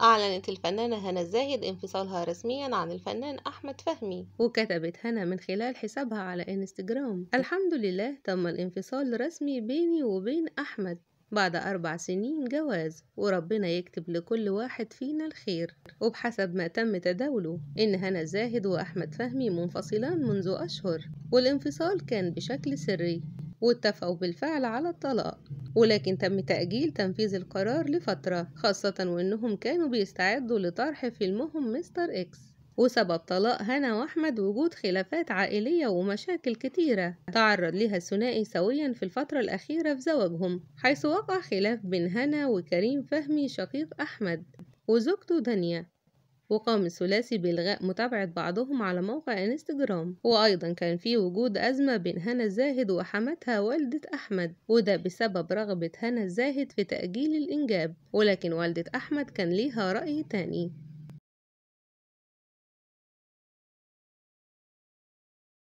أعلنت الفنانة هنا الزاهد انفصالها رسميا عن الفنان أحمد فهمي وكتبت هنا من خلال حسابها على انستجرام الحمد لله تم الانفصال رسمي بيني وبين أحمد بعد أربع سنين جواز وربنا يكتب لكل واحد فينا الخير وبحسب ما تم تداوله إن هنا زاهد وأحمد فهمي منفصلان منذ أشهر والانفصال كان بشكل سري واتفقوا بالفعل على الطلاق ولكن تم تأجيل تنفيذ القرار لفترة خاصة وإنهم كانوا بيستعدوا لطرح فيلمهم مستر إكس وسبب طلاق هنا وأحمد وجود خلافات عائلية ومشاكل كتيرة تعرض لها الثنائي سويا في الفترة الأخيرة في زواجهم حيث وقع خلاف بين هنا وكريم فهمي شقيق أحمد وزوجته دنيا وقام الثلاثي بإلغاء متابعة بعضهم على موقع انستجرام وأيضا كان في وجود أزمة بين هنا الزاهد وحماتها والدة أحمد وده بسبب رغبة هنا الزاهد في تأجيل الإنجاب ولكن والدة أحمد كان ليها رأي تاني